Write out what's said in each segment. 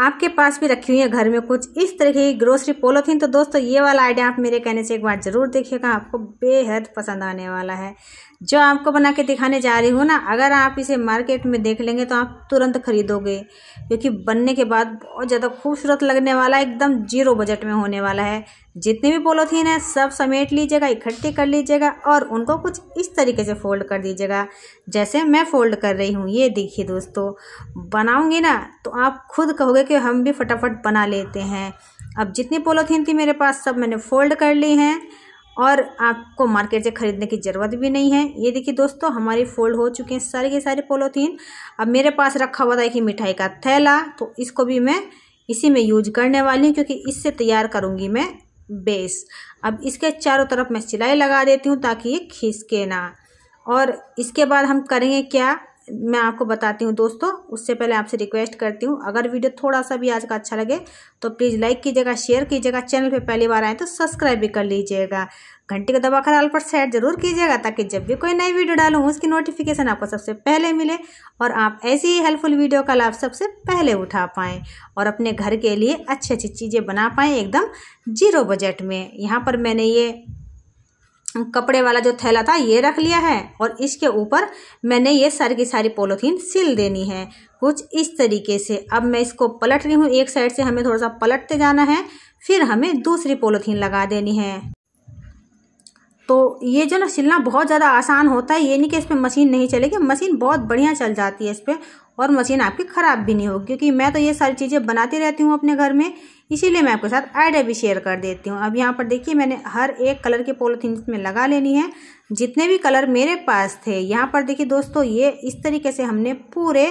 आपके पास भी रखी हुई है घर में कुछ इस तरह की ग्रोसरी पोलोथीन तो दोस्तों ये वाला आइडिया आप मेरे कहने से एक बार ज़रूर देखिएगा आपको बेहद पसंद आने वाला है जो आपको बना के दिखाने जा रही हूँ ना अगर आप इसे मार्केट में देख लेंगे तो आप तुरंत खरीदोगे क्योंकि बनने के बाद बहुत ज़्यादा खूबसूरत लगने वाला एकदम जीरो बजट में होने वाला है जितने भी पोलोथीन है सब समेट लीजिएगा इकट्ठे कर लीजिएगा और उनको कुछ इस तरीके से फोल्ड कर दीजिएगा जैसे मैं फोल्ड कर रही हूँ ये देखिए दोस्तों बनाऊँगी ना तो आप खुद कहोगे कि हम भी फटाफट बना लेते हैं अब जितनी पोलोथीन थी मेरे पास सब मैंने फोल्ड कर ली हैं और आपको मार्केट से ख़रीदने की ज़रूरत भी नहीं है ये देखिए दोस्तों हमारी फोल्ड हो चुके हैं सारे के सारे पोलोथीन अब मेरे पास रखा हुआ था कि मिठाई का थैला तो इसको भी मैं इसी में यूज करने वाली हूँ क्योंकि इससे तैयार करूँगी मैं बेस अब इसके चारों तरफ मैं सिलाई लगा देती हूँ ताकि ये खिसके ना और इसके बाद हम करेंगे क्या मैं आपको बताती हूँ दोस्तों उससे पहले आपसे रिक्वेस्ट करती हूँ अगर वीडियो थोड़ा सा भी आज का अच्छा लगे तो प्लीज़ लाइक कीजिएगा शेयर कीजिएगा चैनल पे पहली बार आए तो सब्सक्राइब भी कर लीजिएगा घंटी को दबाकर ऑल पर सेट जरूर कीजिएगा ताकि जब भी कोई नई वीडियो डालूँ उसकी नोटिफिकेशन आपको सबसे पहले मिले और आप ऐसी ही हेल्पफुल वीडियो का लाभ सबसे पहले उठा पाएँ और अपने घर के लिए अच्छी अच्छी चीज़ें बना पाएँ एकदम जीरो बजट में यहाँ पर मैंने ये कपड़े वाला जो थैला था ये रख लिया है और इसके ऊपर मैंने ये सारी की सारी पोलोथीन सिल देनी है कुछ इस तरीके से अब मैं इसको पलट रही हूँ एक साइड से हमें थोड़ा सा पलटते जाना है फिर हमें दूसरी पोलोथीन लगा देनी है तो ये जो ना सिलना बहुत ज़्यादा आसान होता है ये नहीं कि इस पर मशीन नहीं चलेगी मशीन बहुत बढ़िया चल जाती है इस पर और मशीन आपकी ख़राब भी नहीं होगी क्योंकि मैं तो ये सारी चीज़ें बनाती रहती हूँ अपने घर में इसीलिए मैं आपके साथ आइडिया भी शेयर कर देती हूँ अब यहाँ पर देखिए मैंने हर एक कलर की पोलोथीन इसमें लगा लेनी है जितने भी कलर मेरे पास थे यहाँ पर देखिए दोस्तों ये इस तरीके से हमने पूरे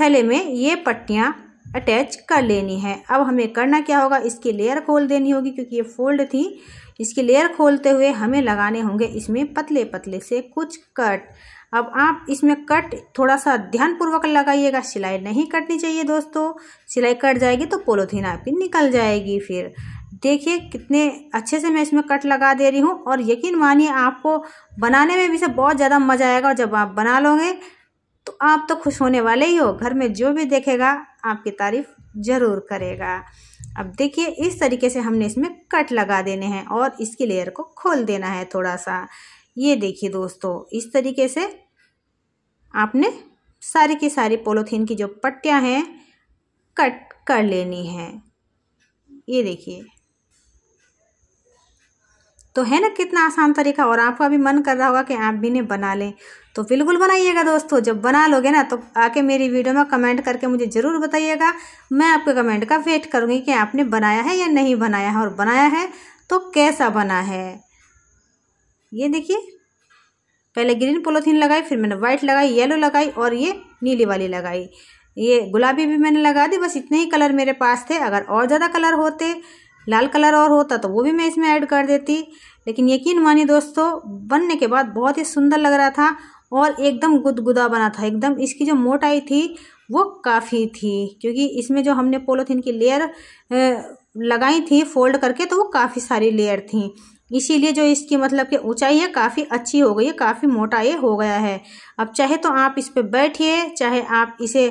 थैले में ये पट्टियाँ अटैच कर लेनी है अब हमें करना क्या होगा इसकी लेयर खोल देनी होगी क्योंकि ये फोल्ड थी इसकी लेयर खोलते हुए हमें लगाने होंगे इसमें पतले पतले से कुछ कट अब आप इसमें कट थोड़ा सा ध्यानपूर्वक लगाइएगा सिलाई नहीं कटनी चाहिए दोस्तों सिलाई कट जाएगी तो पोलोथीन आपकी निकल जाएगी फिर देखिए कितने अच्छे से मैं इसमें कट लगा दे रही हूँ और यकीन मानिए आपको बनाने में भी से बहुत ज़्यादा मज़ा आएगा और जब आप बना लोगे आप तो खुश होने वाले ही हो घर में जो भी देखेगा आपकी तारीफ ज़रूर करेगा अब देखिए इस तरीके से हमने इसमें कट लगा देने हैं और इसकी लेयर को खोल देना है थोड़ा सा ये देखिए दोस्तों इस तरीके से आपने सारी की सारी पोलोथीन की जो पट्टियाँ हैं कट कर लेनी है ये देखिए तो है ना कितना आसान तरीका और आपका भी मन कर रहा होगा कि आप भी ने बना लें तो बिल्कुल बनाइएगा दोस्तों जब बना लोगे ना तो आके मेरी वीडियो में कमेंट करके मुझे ज़रूर बताइएगा मैं आपके कमेंट का वेट करूँगी कि आपने बनाया है या नहीं बनाया है और बनाया है तो कैसा बना है ये देखिए पहले ग्रीन पोलोथीन लगाई फिर मैंने व्हाइट लगाई येलो लगाई और ये नीली वाली लगाई ये गुलाबी भी मैंने लगा दी बस इतने ही कलर मेरे पास थे अगर और ज़्यादा कलर होते लाल कलर और होता तो वो भी मैं इसमें ऐड कर देती लेकिन यकीन मानिए दोस्तों बनने के बाद बहुत ही सुंदर लग रहा था और एकदम गुदगुदा बना था एकदम इसकी जो मोटाई थी वो काफ़ी थी क्योंकि इसमें जो हमने पोलोथीन की लेयर लगाई थी फोल्ड करके तो वो काफ़ी सारी लेयर थी इसीलिए जो इसकी मतलब कि ऊंचाई है काफ़ी अच्छी हो गई है काफ़ी मोटा ये हो गया है अब चाहे तो आप इस पर बैठिए चाहे आप इसे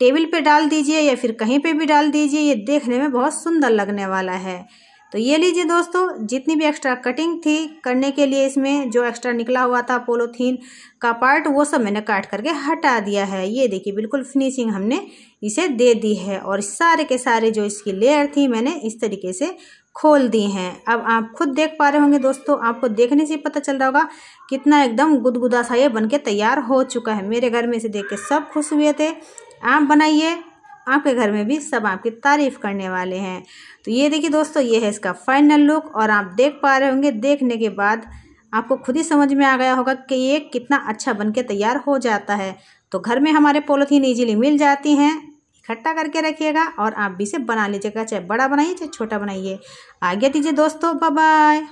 टेबल पे डाल दीजिए या फिर कहीं पे भी डाल दीजिए ये देखने में बहुत सुंदर लगने वाला है तो ये लीजिए दोस्तों जितनी भी एक्स्ट्रा कटिंग थी करने के लिए इसमें जो एक्स्ट्रा निकला हुआ था पोलोथीन का पार्ट वो सब मैंने काट करके हटा दिया है ये देखिए बिल्कुल फिनिशिंग हमने इसे दे दी है और सारे के सारे जो इसकी लेयर थी मैंने इस तरीके से खोल दी हैं अब आप खुद देख पा रहे होंगे दोस्तों आपको देखने से पता चल रहा होगा कितना एकदम गुदगुदा सा ये बन के तैयार हो चुका है मेरे घर में इसे देख के सब खुश हुए थे आप बनाइए आपके घर में भी सब आपकी तारीफ़ करने वाले हैं तो ये देखिए दोस्तों ये है इसका फाइनल लुक और आप देख पा रहे होंगे देखने के बाद आपको खुद ही समझ में आ गया होगा कि ये कितना अच्छा बन के तैयार हो जाता है तो घर में हमारे पोलोथीन ईजिली मिल जाती हैं इकट्ठा करके रखिएगा और आप भी इसे बना लीजिएगा चाहे बड़ा बनाइए चाहे छोटा बनाइए आगे दीजिए दोस्तों बाय